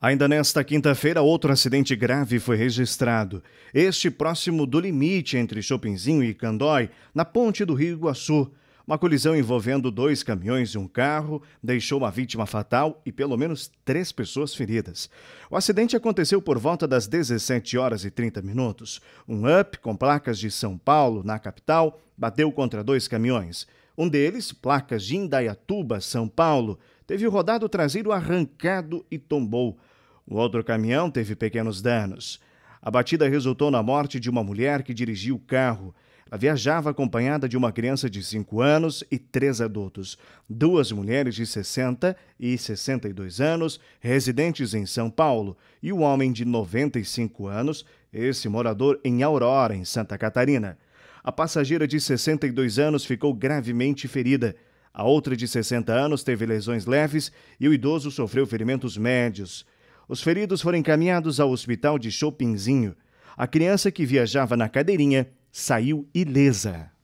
Ainda nesta quinta-feira, outro acidente grave foi registrado. Este próximo do limite entre Chopinzinho e Candói, na ponte do Rio Iguaçu. Uma colisão envolvendo dois caminhões e um carro deixou uma vítima fatal e pelo menos três pessoas feridas. O acidente aconteceu por volta das 17 horas e 30 minutos. Um up com placas de São Paulo, na capital, bateu contra dois caminhões. Um deles, placas de Indaiatuba, São Paulo, teve o rodado traseiro arrancado e tombou. O outro caminhão teve pequenos danos. A batida resultou na morte de uma mulher que dirigia o carro. Ela viajava acompanhada de uma criança de 5 anos e três adultos, duas mulheres de 60 e 62 anos, residentes em São Paulo, e um homem de 95 anos, esse morador em Aurora, em Santa Catarina. A passageira de 62 anos ficou gravemente ferida. A outra de 60 anos teve lesões leves e o idoso sofreu ferimentos médios. Os feridos foram encaminhados ao hospital de Chopinzinho. A criança que viajava na cadeirinha saiu ilesa.